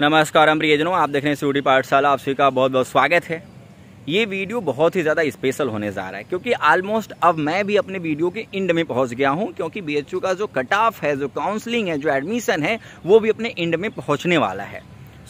नमस्कार हम प्रियजनों आप देख रहे हैं सूटी पाठशाला आप सभी का बहुत बहुत स्वागत है ये वीडियो बहुत ही ज़्यादा स्पेशल होने जा रहा है क्योंकि ऑलमोस्ट अब मैं भी अपने वीडियो के इंड में पहुंच गया हूं क्योंकि बी का जो कट ऑफ है जो काउंसलिंग है जो एडमिशन है वो भी अपने इंड में पहुंचने वाला है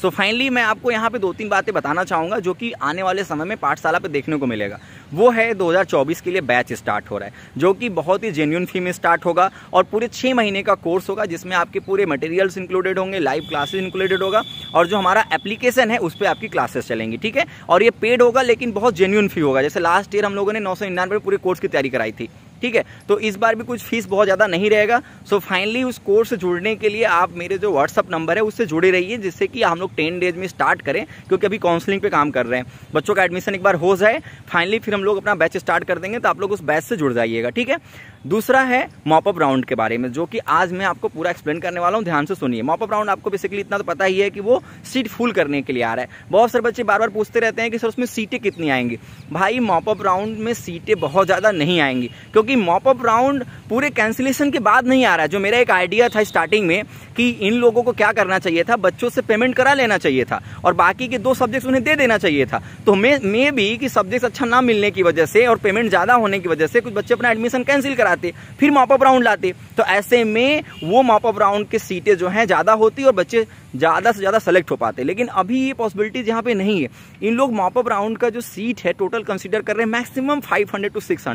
सो so फाइनली मैं आपको यहाँ पे दो तीन बातें बताना चाहूँगा जो कि आने वाले समय में पाठशाला पे देखने को मिलेगा वो है 2024 के लिए बैच स्टार्ट हो रहा है जो कि बहुत ही जेन्यून फी में स्टार्ट होगा और पूरे छः महीने का कोर्स होगा जिसमें आपके पूरे मटेरियल्स इंक्लूडेड होंगे लाइव क्लासेज इंक्लूडेड होगा और जो हमारा एप्लीकेशन है उस पर आपकी क्लासेस चलेंगी ठीक है और ये पेड होगा लेकिन बहुत जेन्यून फी होगा जैसे लास्ट ईयर हम लोगों ने नौ सौ निन्यानवे पूरे कोर्स की तैयारी कराई थी ठीक है तो इस बार भी कुछ फीस बहुत ज़्यादा नहीं रहेगा सो फाइनली उस कोर्स से जुड़ने के लिए आप मेरे जो व्हाट्सअप नंबर है उससे जुड़े रहिए जिससे कि हम लोग टेन डेज में स्टार्ट करें क्योंकि अभी काउंसलिंग पे काम कर रहे हैं बच्चों का एडमिशन एक बार हो जाए फाइनली फिर हम लोग अपना बैच स्टार्ट कर देंगे तो आप लोग उस बैच से जुड़ जाइएगा ठीक है दूसरा है मॉपअप राउंड के बारे में जो कि आज मैं आपको पूरा एक्सप्लेन करने वाला हूँ ध्यान से सुनिए मॉपअप राउंड आपको बेसिकली इतना तो पता ही है कि वो सीट फुल करने के लिए आ रहा है बहुत सारे बच्चे बार बार पूछते रहते हैं कि सर उसमें सीटें कितनी आएंगी भाई मॉपअप राउंड में सीटें बहुत ज़्यादा नहीं आएंगी क्योंकि क्योंकि मॉप अप राउंड पूरे कैंसिलेशन के बाद नहीं आ रहा है जो मेरा एक आइडिया था स्टार्टिंग में कि इन लोगों को क्या करना चाहिए था बच्चों से पेमेंट करा लेना चाहिए था और बाकी के दो सब्जेक्ट्स उन्हें दे देना चाहिए था तो मे मे भी कि सब्जेक्ट्स अच्छा ना मिलने की वजह से और पेमेंट ज़्यादा होने की वजह से कुछ बच्चे अपना एडमिशन कैंसिल कराते फिर मॉपअप राउंड लाते तो ऐसे में वो मॉपअप राउंड की सीटें जो हैं ज़्यादा होती और बच्चे ज़्यादा से ज़्यादा सेलेक्ट हो पाते लेकिन अभी ये पॉसिबिलिटीज़ यहाँ पे नहीं है इन लोग मॉपअप राउंड का जो सीट है टोटल कंसिडर कर रहे हैं मैक्सिमम फाइव टू सिक्स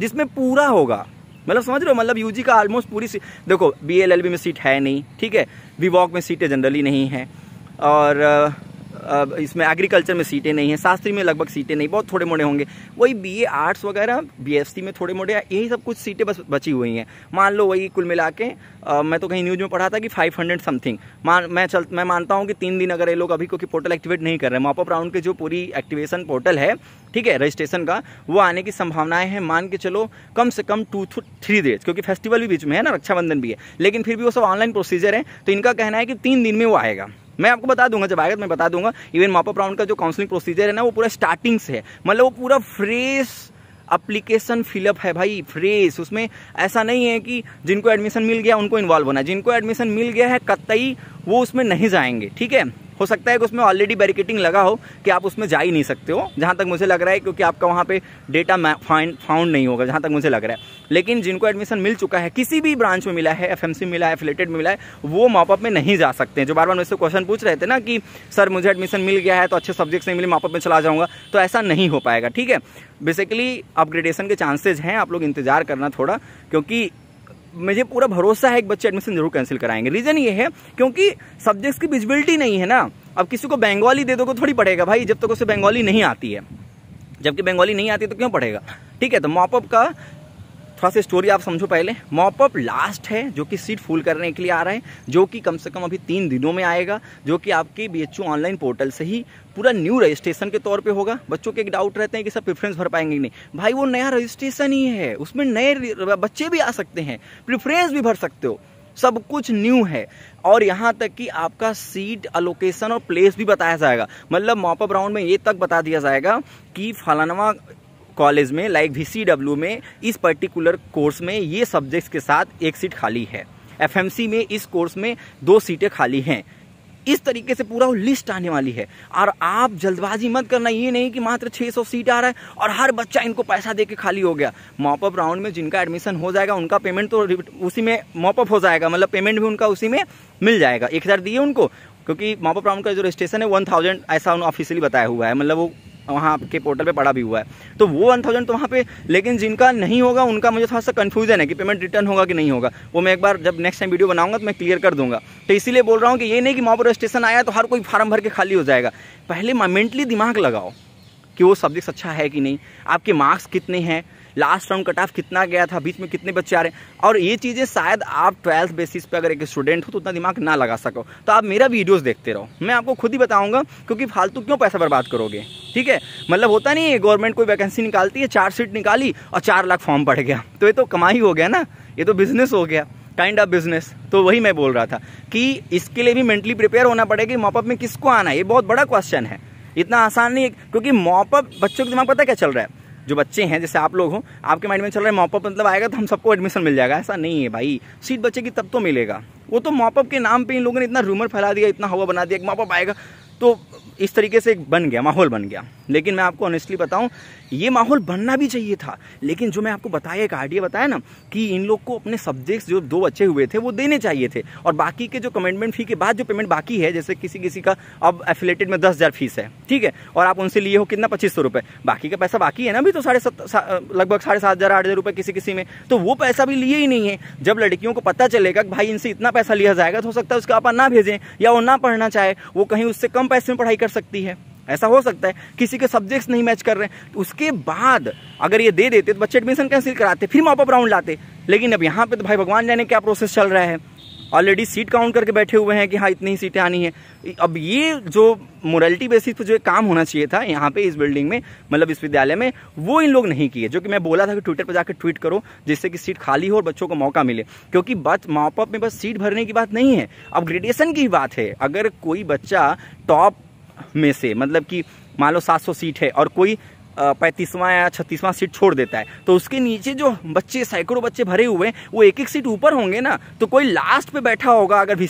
जिसमें पूरा होगा मतलब समझ रहे हो मतलब यूजी का ऑलमोस्ट पूरी सीट देखो बी में सीट है नहीं ठीक है विवॉक में सीटें जनरली नहीं है और इसमें एग्रीकल्चर में सीटें नहीं है शास्त्री में लगभग सीटें नहीं बहुत थोड़े मोड़े होंगे वही बी ए आर्ट्स वगैरह बी एस सी में थोड़े मोड़े यही सब कुछ सीटें बस बची हुई हैं मान लो वही कुल मिला के मैं तो कहीं न्यूज़ में पढ़ा था कि फाइव हंड्रेड समथिंग मान मैं चल मैं मानता हूँ कि तीन दिन अगर ये लोग अभी क्योंकि पोर्टल एक्टिवेट नहीं कर रहे हैं मॉपअप राउंड के जो पूरी एक्टिवेशन पोर्टल है ठीक है रजिस्ट्रेशन का वो आने की संभावनाएं हैं मान के चलो कम से कम टू थ्री डेज क्योंकि फेस्टिवल भी बीच में है ना रक्षाबंधन भी है लेकिन फिर भी वो सब ऑनलाइन प्रोसीजर है तो इनका कहना है कि तीन दिन में वो आएगा मैं आपको बता दूंगा जब आएगा तो मैं बता दूंगा इवन मॉपअप राउंड का जो काउंसलिंग प्रोसीजर है ना वो पूरा स्टार्टिंग से है मतलब वो पूरा फ्रेश अप्लीकेशन फिलअप है भाई फ्रेश उसमें ऐसा नहीं है कि जिनको एडमिशन मिल गया उनको इन्वॉल्व होना जिनको एडमिशन मिल गया है कतई वो उसमें नहीं जाएंगे ठीक है हो सकता है कि उसमें ऑलरेडी बैरिकेटिंग लगा हो कि आप उसमें जा ही नहीं सकते हो जहाँ तक मुझे लग रहा है क्योंकि आपका वहाँ पे डेटा फाइंड फाउंड नहीं होगा जहाँ तक मुझे लग रहा है लेकिन जिनको एडमिशन मिल चुका है किसी भी ब्रांच में मिला है एफ मिला है एफिलेटेड में मिला है वो मॉपअप में नहीं जा सकते हैं जो बार बार मुझसे क्वेश्चन पूछ रहे थे ना कि सर मुझे एडमिशन मिल गया है तो अच्छे सब्जेक्ट्स नहीं मिले मॉपअप में चला जाऊँगा तो ऐसा नहीं हो पाएगा ठीक है बेसिकली अपग्रेडेशन के चांसेज हैं आप लोग इंतज़ार करना थोड़ा क्योंकि मुझे पूरा भरोसा है एक बच्चे एडमिशन जरूर कैंसिल कराएंगे रीज़न ये है क्योंकि सब्जेक्ट्स की विजिबिलिटी नहीं है ना अब किसी को बंगाली दे दोगे थोड़ी पढ़ेगा भाई जब तक तो उसे बंगाली नहीं आती है जबकि बंगाली नहीं आती तो क्यों पढ़ेगा ठीक है तो मॉपअप का थोड़ा सा स्टोरी आप समझो पहले मॉपअप लास्ट है जो कि सीट फुल करने के लिए आ रहा है जो कि कम से कम अभी तीन दिनों में आएगा जो कि आपके बी ऑनलाइन पोर्टल से ही पूरा न्यू रजिस्ट्रेशन के तौर पे होगा बच्चों के एक डाउट रहते हैं कि सब प्रेफरेंस भर पाएंगे नहीं भाई वो नया रजिस्ट्रेशन ही है उसमें नए बच्चे भी आ सकते हैं प्रेफरेंस भी भर सकते हो सब कुछ न्यू है और यहाँ तक कि आपका सीट अलोकेशन और प्लेस भी बताया जाएगा मतलब मॉपअप राउंड में ये तक बता दिया जाएगा कि फलानवा कॉलेज में लाइक वी में इस पर्टिकुलर कोर्स में ये सब्जेक्ट्स के साथ एक सीट खाली है एफ में इस कोर्स में दो सीटें खाली हैं इस तरीके से पूरा वो लिस्ट आने वाली है और आप जल्दबाजी मत करना ये नहीं कि मात्र 600 सीट आ रहा है और हर बच्चा इनको पैसा दे के खाली हो गया मॉपअप राउंड में जिनका एडमिशन हो जाएगा उनका पेमेंट तो उसी में मॉपअप हो जाएगा मतलब पेमेंट भी उनका उसी में मिल जाएगा एक हज़ार दिए उनको क्योंकि मॉपअप राउंड का जो रजिस्ट्रेशन है वन थाउजेंड ऐसा उन्होंने ऑफिशियली बताया हुआ है मतलब वो वहाँ आपके पोर्टल पे पड़ा भी हुआ है तो वो वन थाउजेंड तो वहाँ पे लेकिन जिनका नहीं होगा उनका मुझे थोड़ा सा कन्फ्यूजन है कि पेमेंट रिटर्न होगा कि नहीं होगा वो मैं एक बार जब नेक्स्ट टाइम वीडियो बनाऊंगा तो मैं क्लियर कर दूंगा तो इसीलिए बोल रहा हूँ कि ये नहीं कि महापुर स्टेशन आया तो हर कोई फार्म भर के खाली हो जाएगा पहले मेंटली दिमाग लगाओ कि वो सब्जेक्ट अच्छा है कि नहीं आपके मार्क्स कितने हैं लास्ट राउंड कट ऑफ कितना गया था बीच में कितने बच्चे आ रहे हैं और ये चीज़ें शायद आप ट्वेल्थ बेसिस पे अगर एक स्टूडेंट हो तो उतना दिमाग ना लगा सको तो आप मेरा वीडियोस देखते रहो मैं आपको खुद ही बताऊंगा क्योंकि फालतू क्यों पैसा बर्बाद करोगे ठीक है मतलब होता नहीं है गवर्नमेंट कोई वैकेंसी निकालती है चार सीट निकाली और चार लाख फॉर्म पड़ गया तो ये तो कमाई हो गया ना ये तो बिजनेस हो गया काइंड ऑफ बिजनेस तो वही मैं बोल रहा था कि इसके लिए भी मेंटली प्रिपेयर होना पड़ेगा मॉपअप में किसको आना है ये बहुत बड़ा क्वेश्चन है इतना आसान नहीं है क्योंकि मॉपअप बच्चों के दिमाग पता क्या चल रहा है जो बच्चे हैं जैसे आप लोग हो आपके माइंड में चल रहा है मॉपअप मतलब आएगा तो हम सबको एडमिशन मिल जाएगा ऐसा नहीं है भाई सीट बच्चे की तब तो मिलेगा वो तो मॉपअप के नाम पे इन लोगों ने इतना रूमर फैला दिया इतना हवा बना दिया कि मॉपअप आएगा तो इस तरीके से एक बन गया माहौल बन गया लेकिन मैं आपको ऑनेस्टली बताऊं ये माहौल बनना भी चाहिए था लेकिन जो मैं आपको बताया एक आइडिया बताया ना कि इन लोग को अपने सब्जेक्ट्स जो दो बच्चे हुए थे वो देने चाहिए थे और बाकी के जो कमेंटमेंट फी के बाद जो पेमेंट बाकी है जैसे किसी किसी का अब एफिलेटेड में दस फीस है ठीक है और आप उनसे लिए हो कितना पच्चीस बाकी का पैसा बाकी है ना अभी तो साढ़े लगभग साढ़े सात हज़ार किसी किसी में तो वो पैसा भी लिए ही नहीं है जब लड़कियों को पता चलेगा कि भाई इनसे इतना पैसा लिया जाएगा तो हो सकता है उसका आप ना भेजें या वो ना पढ़ना चाहे वो कहीं उससे कम पैसे में पढ़ाई कर सकती है ऐसा हो सकता है किसी के सब्जेक्ट्स नहीं मैच कर रहे हैं तो उसके बाद अगर ये दे देते तो बच्चे एडमिशन कैंसिल कराते फिर मॉपअप राउंड लाते लेकिन अब यहाँ पे तो भाई भगवान जाने क्या प्रोसेस चल रहा है ऑलरेडी सीट काउंट करके बैठे हुए हैं कि हाँ इतनी ही सीटें आनी है अब ये जो मोरलिटी बेसिस पर जो काम होना चाहिए था यहाँ पे इस बिल्डिंग में मतलब इस विद्यालय में वो इन लोग नहीं किए जो कि मैं बोला था कि ट्विटर पर जाकर ट्वीट करो जिससे कि सीट खाली हो और बच्चों को मौका मिले क्योंकि बच मॉपअप में बस सीट भरने की बात नहीं है अब ग्रेडुएसन की बात है अगर कोई बच्चा टॉप में से मतलब कि मान लो 700 सीट है और कोई पैंतीसवां या छत्तीसवां सीट छोड़ देता है तो उसके नीचे जो बच्चे सैकड़ों बच्चे भरे हुए हैं वो एक एक सीट ऊपर होंगे ना तो कोई लास्ट पे बैठा होगा अगर वी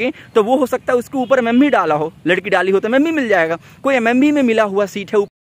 के तो वो हो सकता है उसके ऊपर एम डाला हो लड़की डाली हो तो एम मिल जाएगा कोई एम में मिला हुआ सीट है